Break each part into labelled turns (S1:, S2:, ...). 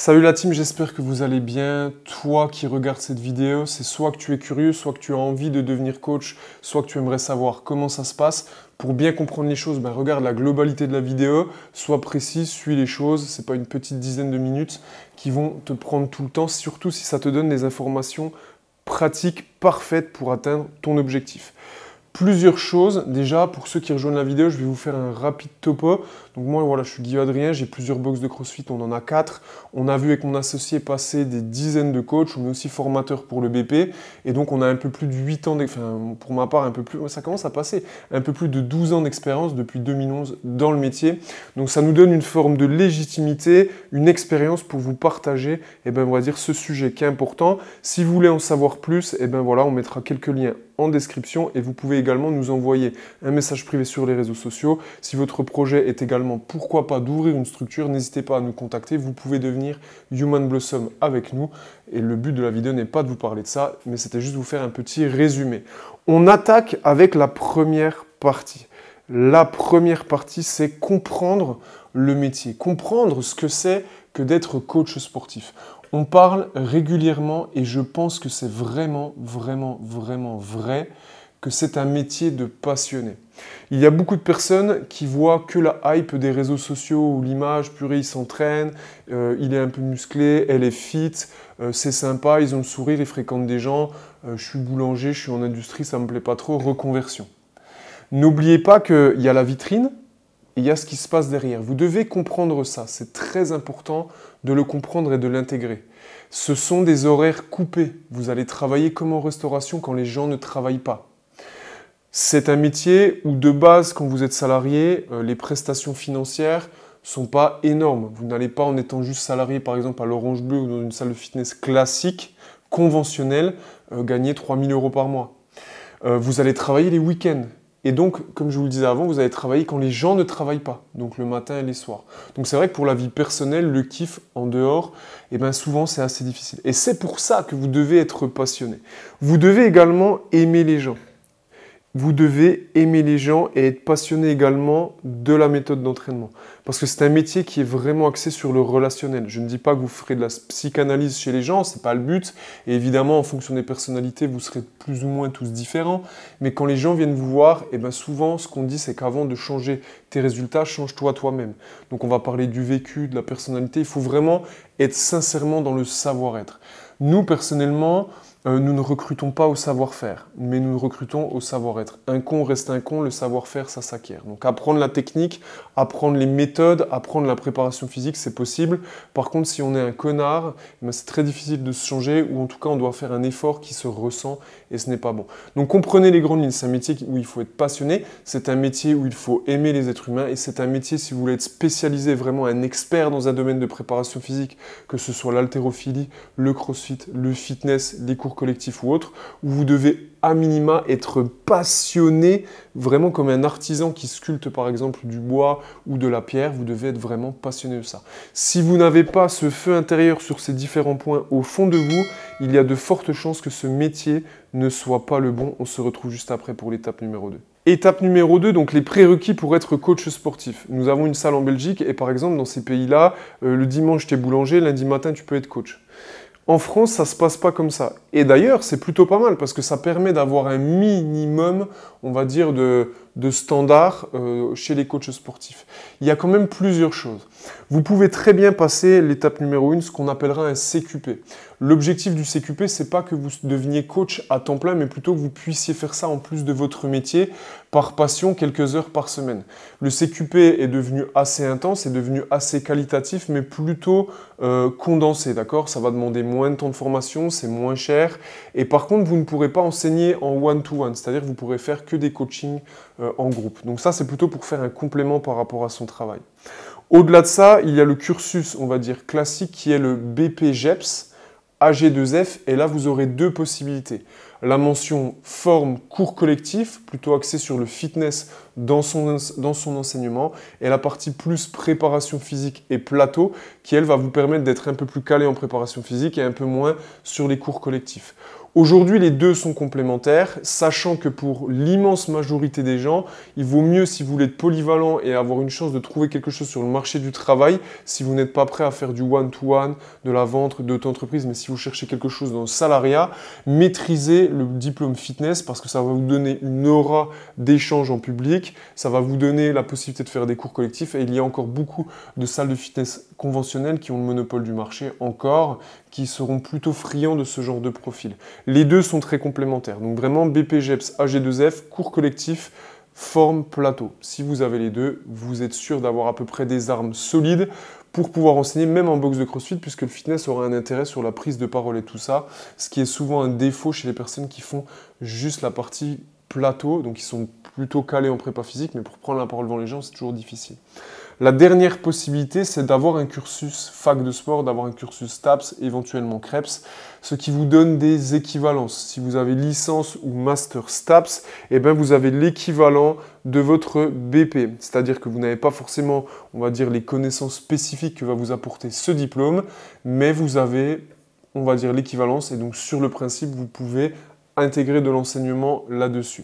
S1: Salut la team, j'espère que vous allez bien. Toi qui regardes cette vidéo, c'est soit que tu es curieux, soit que tu as envie de devenir coach, soit que tu aimerais savoir comment ça se passe. Pour bien comprendre les choses, ben regarde la globalité de la vidéo, sois précis, suis les choses, c'est pas une petite dizaine de minutes qui vont te prendre tout le temps, surtout si ça te donne des informations pratiques parfaites pour atteindre ton objectif plusieurs choses. Déjà, pour ceux qui rejoignent la vidéo, je vais vous faire un rapide topo. Donc moi, voilà, je suis Guy Adrien, j'ai plusieurs box de CrossFit, on en a quatre. On a vu avec mon associé passer des dizaines de coachs, on est aussi formateur pour le BP. Et donc, on a un peu plus de 8 ans, enfin, pour ma part, un peu plus, ça commence à passer, un peu plus de 12 ans d'expérience depuis 2011 dans le métier. Donc, ça nous donne une forme de légitimité, une expérience pour vous partager, et eh ben, on va dire, ce sujet qui est important. Si vous voulez en savoir plus, et eh ben voilà, on mettra quelques liens description et vous pouvez également nous envoyer un message privé sur les réseaux sociaux. Si votre projet est également, pourquoi pas, d'ouvrir une structure, n'hésitez pas à nous contacter. Vous pouvez devenir Human Blossom avec nous. Et le but de la vidéo n'est pas de vous parler de ça, mais c'était juste vous faire un petit résumé. On attaque avec la première partie. La première partie, c'est comprendre le métier, comprendre ce que c'est que d'être coach sportif. On parle régulièrement et je pense que c'est vraiment, vraiment, vraiment vrai que c'est un métier de passionné. Il y a beaucoup de personnes qui voient que la hype des réseaux sociaux ou l'image, purée, il s'entraîne, euh, il est un peu musclé, elle est fit, euh, c'est sympa, ils ont le sourire, ils fréquentent des gens, euh, je suis boulanger, je suis en industrie, ça me plaît pas trop, reconversion. N'oubliez pas qu'il y a la vitrine, il y a ce qui se passe derrière. Vous devez comprendre ça, c'est très important de le comprendre et de l'intégrer. Ce sont des horaires coupés. Vous allez travailler comme en restauration quand les gens ne travaillent pas. C'est un métier où de base, quand vous êtes salarié, euh, les prestations financières sont pas énormes. Vous n'allez pas en étant juste salarié par exemple à l'Orange Bleu ou dans une salle de fitness classique, conventionnelle, euh, gagner 3000 euros par mois. Euh, vous allez travailler les week-ends. Et donc, comme je vous le disais avant, vous allez travailler quand les gens ne travaillent pas, donc le matin et les soirs. Donc c'est vrai que pour la vie personnelle, le kiff en dehors, eh ben souvent c'est assez difficile. Et c'est pour ça que vous devez être passionné. Vous devez également aimer les gens vous devez aimer les gens et être passionné également de la méthode d'entraînement. Parce que c'est un métier qui est vraiment axé sur le relationnel. Je ne dis pas que vous ferez de la psychanalyse chez les gens, ce n'est pas le but. Et évidemment, en fonction des personnalités, vous serez plus ou moins tous différents. Mais quand les gens viennent vous voir, et eh bien souvent, ce qu'on dit, c'est qu'avant de changer tes résultats, change-toi toi-même. Donc on va parler du vécu, de la personnalité. Il faut vraiment être sincèrement dans le savoir-être. Nous, personnellement, euh, nous ne recrutons pas au savoir-faire, mais nous recrutons au savoir-être. Un con reste un con, le savoir-faire, ça s'acquiert. Donc apprendre la technique, apprendre les méthodes, apprendre la préparation physique, c'est possible. Par contre, si on est un connard, eh ben, c'est très difficile de se changer, ou en tout cas, on doit faire un effort qui se ressent, et ce n'est pas bon. Donc comprenez les grandes lignes, c'est un métier où il faut être passionné, c'est un métier où il faut aimer les êtres humains, et c'est un métier, si vous voulez être spécialisé, vraiment un expert dans un domaine de préparation physique, que ce soit l'haltérophilie, le crossfit, le fitness, les collectif ou autre, où vous devez à minima être passionné, vraiment comme un artisan qui sculpte par exemple du bois ou de la pierre, vous devez être vraiment passionné de ça. Si vous n'avez pas ce feu intérieur sur ces différents points au fond de vous, il y a de fortes chances que ce métier ne soit pas le bon. On se retrouve juste après pour l'étape numéro 2. Étape numéro 2, donc les prérequis pour être coach sportif. Nous avons une salle en Belgique et par exemple dans ces pays-là, euh, le dimanche tu es boulanger, lundi matin tu peux être coach. En France, ça se passe pas comme ça. Et d'ailleurs, c'est plutôt pas mal parce que ça permet d'avoir un minimum, on va dire, de, de standard euh, chez les coachs sportifs. Il y a quand même plusieurs choses. Vous pouvez très bien passer l'étape numéro 1, ce qu'on appellera un CQP. L'objectif du CQP, c'est pas que vous deveniez coach à temps plein, mais plutôt que vous puissiez faire ça en plus de votre métier par passion quelques heures par semaine. Le CQP est devenu assez intense, est devenu assez qualitatif, mais plutôt euh, condensé, d'accord Ça va demander moins de temps de formation, c'est moins cher. Et par contre, vous ne pourrez pas enseigner en one-to-one, c'est-à-dire vous pourrez faire que des coachings euh, en groupe. Donc ça, c'est plutôt pour faire un complément par rapport à son travail. Au-delà de ça, il y a le cursus, on va dire, classique qui est le BPGEPS, AG2F, et là, vous aurez deux possibilités. La mention forme cours collectif, plutôt axée sur le fitness dans son, dans son enseignement, et la partie plus préparation physique et plateau, qui, elle, va vous permettre d'être un peu plus calé en préparation physique et un peu moins sur les cours collectifs. Aujourd'hui, les deux sont complémentaires, sachant que pour l'immense majorité des gens, il vaut mieux, si vous voulez être polyvalent et avoir une chance de trouver quelque chose sur le marché du travail, si vous n'êtes pas prêt à faire du one-to-one, de la vente d'autres entreprise mais si vous cherchez quelque chose dans le salariat, maîtrisez le diplôme fitness parce que ça va vous donner une aura d'échange en public, ça va vous donner la possibilité de faire des cours collectifs et il y a encore beaucoup de salles de fitness conventionnelles qui ont le monopole du marché encore, qui seront plutôt friands de ce genre de profil. Les deux sont très complémentaires. Donc vraiment BPGEPS, AG2F, cours collectif, forme plateau. Si vous avez les deux, vous êtes sûr d'avoir à peu près des armes solides pour pouvoir enseigner même en boxe de crossfit puisque le fitness aura un intérêt sur la prise de parole et tout ça, ce qui est souvent un défaut chez les personnes qui font juste la partie plateau, donc ils sont plutôt calés en prépa physique, mais pour prendre la parole devant les gens, c'est toujours difficile. La dernière possibilité, c'est d'avoir un cursus fac de sport, d'avoir un cursus TAPS, éventuellement CREPS, ce qui vous donne des équivalences. Si vous avez licence ou master STAPS, eh bien vous avez l'équivalent de votre BP. C'est-à-dire que vous n'avez pas forcément, on va dire, les connaissances spécifiques que va vous apporter ce diplôme, mais vous avez, on va dire, l'équivalence. Et donc sur le principe, vous pouvez intégrer de l'enseignement là-dessus.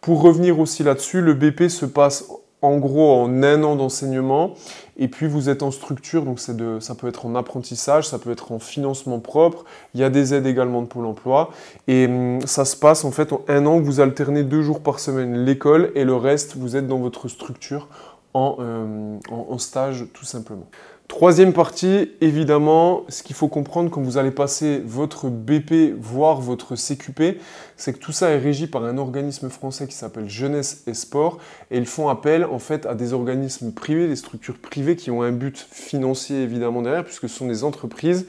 S1: Pour revenir aussi là-dessus, le BP se passe en gros en un an d'enseignement. Et puis vous êtes en structure, donc de, ça peut être en apprentissage, ça peut être en financement propre. Il y a des aides également de Pôle Emploi. Et hum, ça se passe en fait en un an, vous alternez deux jours par semaine l'école et le reste, vous êtes dans votre structure en euh, stage tout simplement. Troisième partie, évidemment, ce qu'il faut comprendre quand vous allez passer votre BP, voire votre CQP, c'est que tout ça est régi par un organisme français qui s'appelle Jeunesse et Sport, et ils font appel en fait à des organismes privés, des structures privées qui ont un but financier évidemment derrière, puisque ce sont des entreprises.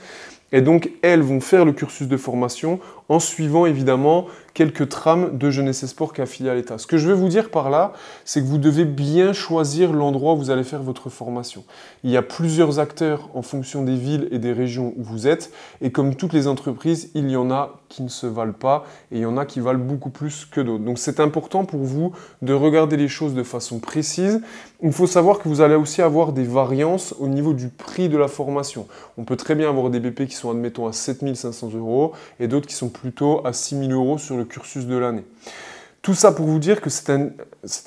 S1: Et donc, elles vont faire le cursus de formation en suivant évidemment quelques trames de Jeunesse et Sport qui à l'État. Ce que je veux vous dire par là, c'est que vous devez bien choisir l'endroit où vous allez faire votre formation. Il y a plusieurs acteurs en fonction des villes et des régions où vous êtes, et comme toutes les entreprises, il y en a qui ne se valent pas, et il y en a qui valent beaucoup plus que d'autres. Donc c'est important pour vous de regarder les choses de façon précise. Il faut savoir que vous allez aussi avoir des variances au niveau du prix de la formation. On peut très bien avoir des BP qui sont, admettons, à 7500 euros, et d'autres qui sont plutôt à 6000 euros sur le cursus de l'année. Tout ça pour vous dire que c'est un,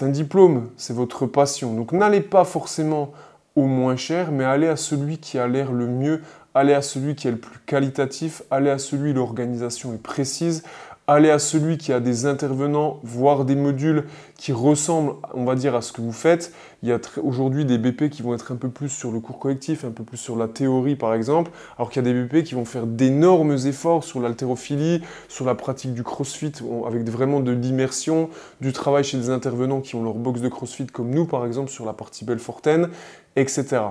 S1: un, diplôme, c'est votre passion. Donc n'allez pas forcément au moins cher, mais allez à celui qui a l'air le mieux, allez à celui qui est le plus qualitatif, allez à celui où l'organisation est précise, Allez à celui qui a des intervenants, voire des modules qui ressemblent, on va dire, à ce que vous faites. Il y a aujourd'hui des BP qui vont être un peu plus sur le cours collectif, un peu plus sur la théorie, par exemple, alors qu'il y a des BP qui vont faire d'énormes efforts sur l'haltérophilie, sur la pratique du crossfit, avec vraiment de l'immersion, du travail chez des intervenants qui ont leur box de crossfit, comme nous, par exemple, sur la partie Belfortaine etc.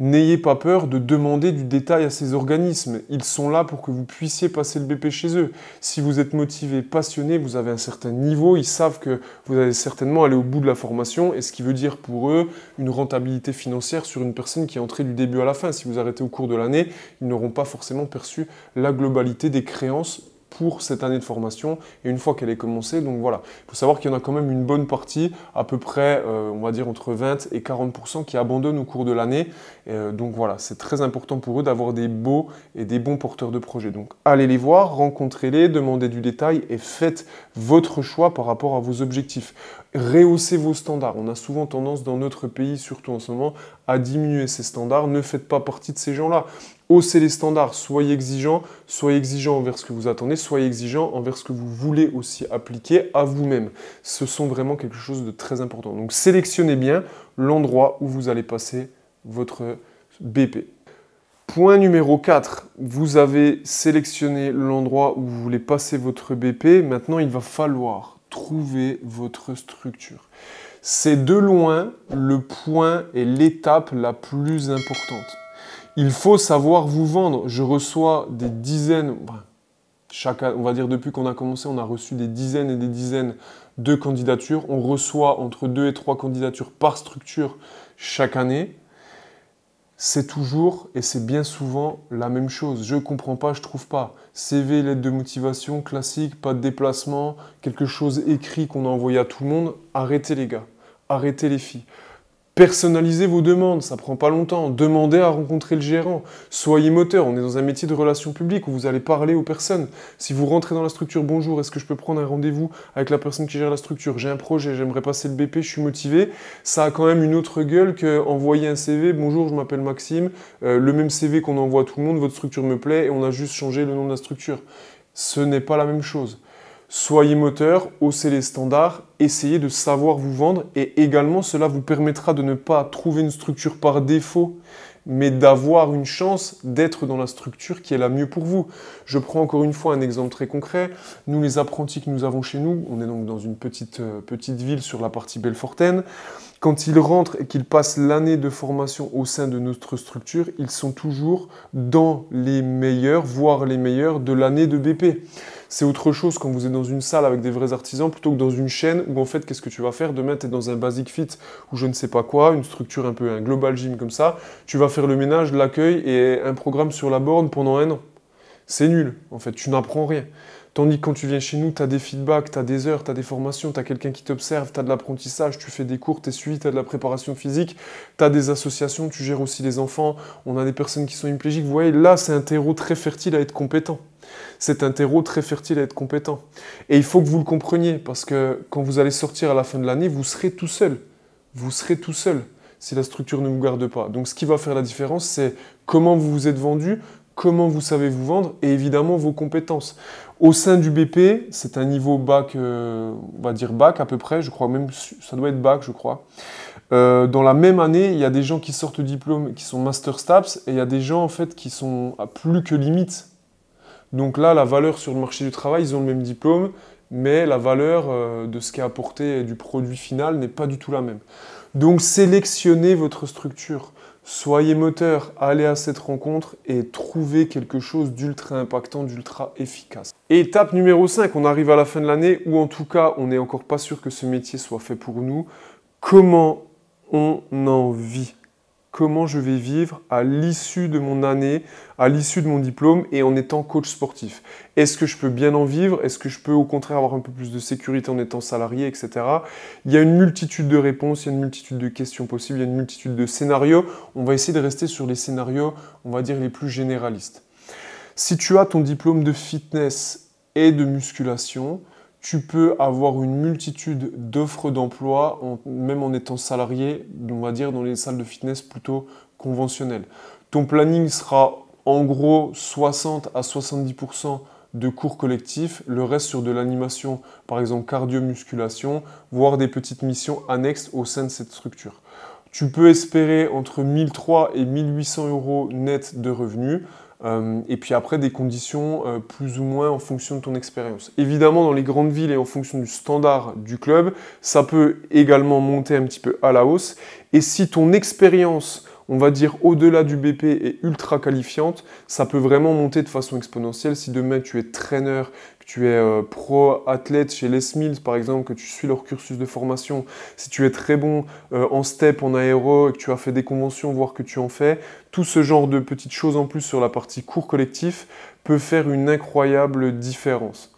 S1: N'ayez pas peur de demander du détail à ces organismes. Ils sont là pour que vous puissiez passer le BP chez eux. Si vous êtes motivé, passionné, vous avez un certain niveau, ils savent que vous allez certainement aller au bout de la formation et ce qui veut dire pour eux une rentabilité financière sur une personne qui est entrée du début à la fin. Si vous arrêtez au cours de l'année, ils n'auront pas forcément perçu la globalité des créances pour cette année de formation et une fois qu'elle est commencée. Donc voilà, il faut savoir qu'il y en a quand même une bonne partie, à peu près, euh, on va dire entre 20 et 40 qui abandonnent au cours de l'année. Euh, donc voilà, c'est très important pour eux d'avoir des beaux et des bons porteurs de projets. Donc allez les voir, rencontrez-les, demandez du détail et faites votre choix par rapport à vos objectifs. Rehaussez vos standards. On a souvent tendance dans notre pays, surtout en ce moment, à diminuer ces standards. Ne faites pas partie de ces gens-là haussez les standards, soyez exigeant soyez exigeant envers ce que vous attendez, soyez exigeant envers ce que vous voulez aussi appliquer à vous-même. Ce sont vraiment quelque chose de très important. Donc sélectionnez bien l'endroit où vous allez passer votre BP. Point numéro 4, vous avez sélectionné l'endroit où vous voulez passer votre BP. Maintenant, il va falloir trouver votre structure. C'est de loin le point et l'étape la plus importante. Il faut savoir vous vendre. Je reçois des dizaines, on va dire depuis qu'on a commencé, on a reçu des dizaines et des dizaines de candidatures. On reçoit entre deux et trois candidatures par structure chaque année. C'est toujours et c'est bien souvent la même chose. Je ne comprends pas, je trouve pas. CV, lettre de motivation classique, pas de déplacement, quelque chose écrit qu'on a envoyé à tout le monde. Arrêtez les gars, arrêtez les filles. Personnalisez vos demandes, ça prend pas longtemps. Demandez à rencontrer le gérant. Soyez moteur. On est dans un métier de relations publiques où vous allez parler aux personnes. Si vous rentrez dans la structure, bonjour, est-ce que je peux prendre un rendez-vous avec la personne qui gère la structure J'ai un projet, j'aimerais passer le BP, je suis motivé. Ça a quand même une autre gueule qu'envoyer un CV. Bonjour, je m'appelle Maxime. Euh, le même CV qu'on envoie à tout le monde. Votre structure me plaît et on a juste changé le nom de la structure. Ce n'est pas la même chose. Soyez moteur, haussez les standards, essayez de savoir vous vendre et également cela vous permettra de ne pas trouver une structure par défaut, mais d'avoir une chance d'être dans la structure qui est la mieux pour vous. Je prends encore une fois un exemple très concret. Nous, les apprentis que nous avons chez nous, on est donc dans une petite, euh, petite ville sur la partie Bellefortaine. Quand ils rentrent et qu'ils passent l'année de formation au sein de notre structure, ils sont toujours dans les meilleurs, voire les meilleurs de l'année de BP c'est autre chose quand vous êtes dans une salle avec des vrais artisans plutôt que dans une chaîne où en fait qu'est-ce que tu vas faire demain tu dans un basic fit ou je ne sais pas quoi, une structure un peu un global gym comme ça, tu vas faire le ménage, l'accueil et un programme sur la borne pendant un an. C'est nul en fait, tu n'apprends rien. Tandis que quand tu viens chez nous, tu as des feedbacks, tu as des heures, tu as des formations, tu as quelqu'un qui t'observe, tu as de l'apprentissage, tu fais des cours, tu es suivi, tu as de la préparation physique, tu as des associations, tu gères aussi les enfants, on a des personnes qui sont impliquées Vous voyez, là, c'est un terreau très fertile à être compétent. C'est un terreau très fertile à être compétent. Et il faut que vous le compreniez, parce que quand vous allez sortir à la fin de l'année, vous serez tout seul. Vous serez tout seul si la structure ne vous garde pas. Donc ce qui va faire la différence, c'est comment vous vous êtes vendu, comment vous savez vous vendre et évidemment vos compétences. Au sein du BP, c'est un niveau bac, euh, on va dire bac à peu près, je crois même, ça doit être bac, je crois. Euh, dans la même année, il y a des gens qui sortent diplôme, qui sont master STAPS, et il y a des gens en fait qui sont à plus que limite donc là, la valeur sur le marché du travail, ils ont le même diplôme, mais la valeur euh, de ce qui est apporté du produit final n'est pas du tout la même. Donc sélectionnez votre structure, soyez moteur, allez à cette rencontre et trouvez quelque chose d'ultra impactant, d'ultra efficace. étape numéro 5, on arrive à la fin de l'année, ou en tout cas on n'est encore pas sûr que ce métier soit fait pour nous. Comment on en vit comment je vais vivre à l'issue de mon année, à l'issue de mon diplôme et en étant coach sportif. Est-ce que je peux bien en vivre Est-ce que je peux au contraire avoir un peu plus de sécurité en étant salarié, etc. Il y a une multitude de réponses, il y a une multitude de questions possibles, il y a une multitude de scénarios. On va essayer de rester sur les scénarios, on va dire, les plus généralistes. Si tu as ton diplôme de fitness et de musculation, tu peux avoir une multitude d'offres d'emploi, même en étant salarié, on va dire, dans les salles de fitness plutôt conventionnelles. Ton planning sera en gros 60 à 70% de cours collectifs, le reste sur de l'animation, par exemple cardio-musculation, voire des petites missions annexes au sein de cette structure. Tu peux espérer entre 1003 et 1800 euros net de revenus. Euh, et puis après, des conditions euh, plus ou moins en fonction de ton expérience. Évidemment, dans les grandes villes et en fonction du standard du club, ça peut également monter un petit peu à la hausse. Et si ton expérience on va dire au-delà du BP et ultra qualifiante, ça peut vraiment monter de façon exponentielle. Si demain tu es traîneur, que tu es euh, pro athlète chez Les Mills par exemple, que tu suis leur cursus de formation, si tu es très bon euh, en step, en aéro, que tu as fait des conventions, voire que tu en fais, tout ce genre de petites choses en plus sur la partie cours collectif peut faire une incroyable différence.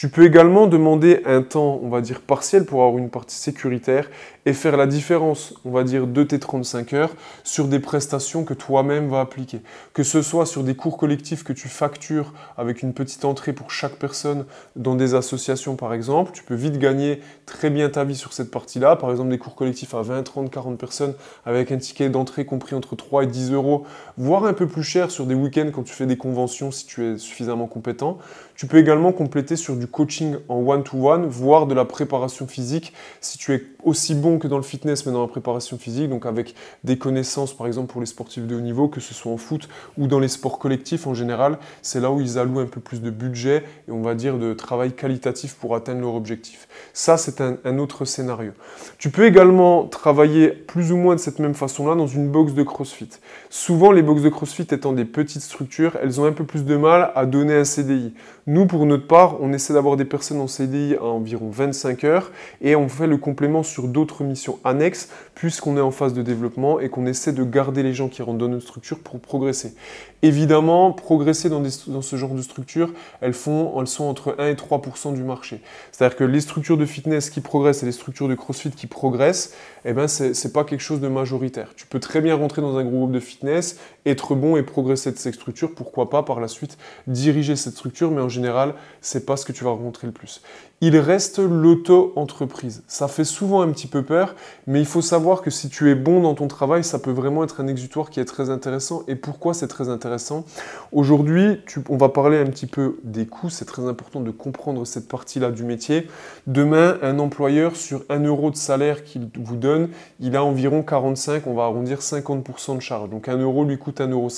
S1: Tu peux également demander un temps, on va dire, partiel pour avoir une partie sécuritaire et faire la différence, on va dire, de tes 35 heures sur des prestations que toi-même vas appliquer. Que ce soit sur des cours collectifs que tu factures avec une petite entrée pour chaque personne dans des associations, par exemple, tu peux vite gagner très bien ta vie sur cette partie-là. Par exemple, des cours collectifs à 20, 30, 40 personnes avec un ticket d'entrée compris entre 3 et 10 euros, voire un peu plus cher sur des week-ends quand tu fais des conventions si tu es suffisamment compétent. Tu peux également compléter sur du coaching en one-to-one, voire de la préparation physique. Si tu es aussi bon que dans le fitness, mais dans la préparation physique, donc avec des connaissances, par exemple pour les sportifs de haut niveau, que ce soit en foot ou dans les sports collectifs en général, c'est là où ils allouent un peu plus de budget et on va dire de travail qualitatif pour atteindre leur objectif. Ça, c'est un, autre scénario. Tu peux également travailler plus ou moins de cette même façon-là dans une box de CrossFit. Souvent, les boxes de CrossFit étant des petites structures, elles ont un peu plus de mal à donner un CDI. Nous, pour notre part, on essaie d'avoir des personnes en CDI à environ 25 heures et on fait le complément sur d'autres missions annexes puisqu'on est en phase de développement et qu'on essaie de garder les gens qui rentrent dans notre structure pour progresser. Évidemment, progresser dans, ce genre de structure, elles, font, elles sont entre 1 et 3% du marché. C'est-à-dire que les structures de fitness qui progressent et les structures de crossfit qui progressent, eh ben c'est pas quelque chose de majoritaire. Tu peux très bien rentrer dans un groupe de fitness, être bon et progresser de cette structure, pourquoi pas par la suite diriger cette structure, mais en général, c'est pas ce que tu tu vas rencontrer le plus il reste l'auto-entreprise. Ça fait souvent un petit peu peur, mais il faut savoir que si tu es bon dans ton travail, ça peut vraiment être un exutoire qui est très intéressant. Et pourquoi c'est très intéressant Aujourd'hui, on va parler un petit peu des coûts. C'est très important de comprendre cette partie-là du métier. Demain, un employeur, sur un euro de salaire qu'il vous donne, il a environ 45, on va arrondir 50% de charge. Donc un euro lui coûte 1,50 euro.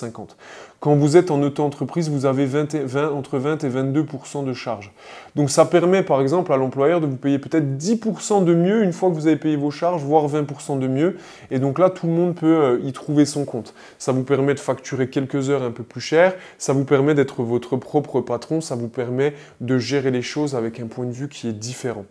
S1: Quand vous êtes en auto-entreprise, vous avez 20, entre 20 et 22% de charge. Donc ça permet, par exemple, à l'employeur de vous payer peut-être 10% de mieux une fois que vous avez payé vos charges, voire 20% de mieux. Et donc là, tout le monde peut euh, y trouver son compte. Ça vous permet de facturer quelques heures un peu plus cher, ça vous permet d'être votre propre patron, ça vous permet de gérer les choses avec un point de vue qui est différent.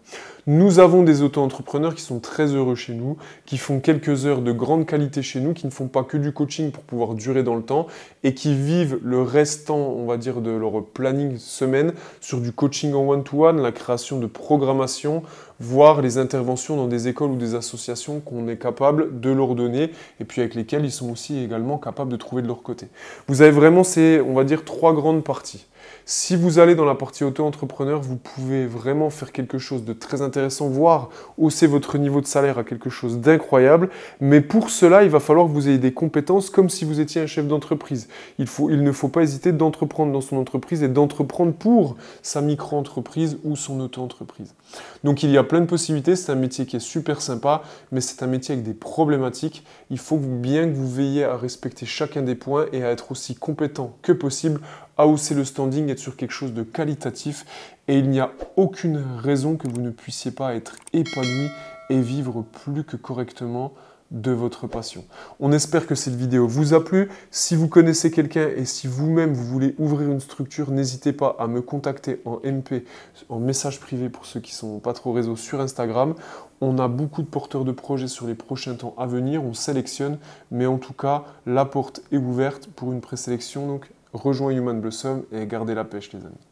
S1: Nous avons des auto-entrepreneurs qui sont très heureux chez nous, qui font quelques heures de grande qualité chez nous, qui ne font pas que du coaching pour pouvoir durer dans le temps et qui vivent le restant, on va dire, de leur planning semaine sur du coaching en one-to-one, la création de programmation, voir les interventions dans des écoles ou des associations qu'on est capable de leur donner et puis avec lesquelles ils sont aussi également capables de trouver de leur côté. Vous avez vraiment ces, on va dire, trois grandes parties. Si vous allez dans la partie auto-entrepreneur, vous pouvez vraiment faire quelque chose de très intéressant, voire hausser votre niveau de salaire à quelque chose d'incroyable. Mais pour cela, il va falloir que vous ayez des compétences comme si vous étiez un chef d'entreprise. Il, il ne faut pas hésiter d'entreprendre dans son entreprise et d'entreprendre pour sa micro-entreprise ou son auto-entreprise. Donc il y a plein de possibilités, c'est un métier qui est super sympa, mais c'est un métier avec des problématiques. Il faut bien que vous veilliez à respecter chacun des points et à être aussi compétent que possible, à hausser le standing, être sur quelque chose de qualitatif, et il n'y a aucune raison que vous ne puissiez pas être épanoui et vivre plus que correctement de votre passion. On espère que cette vidéo vous a plu. Si vous connaissez quelqu'un et si vous-même vous voulez ouvrir une structure, n'hésitez pas à me contacter en MP, en message privé pour ceux qui ne sont pas trop réseaux sur Instagram. On a beaucoup de porteurs de projets sur les prochains temps à venir, on sélectionne, mais en tout cas, la porte est ouverte pour une présélection. Donc rejoins Human Blossom et gardez la pêche les amis.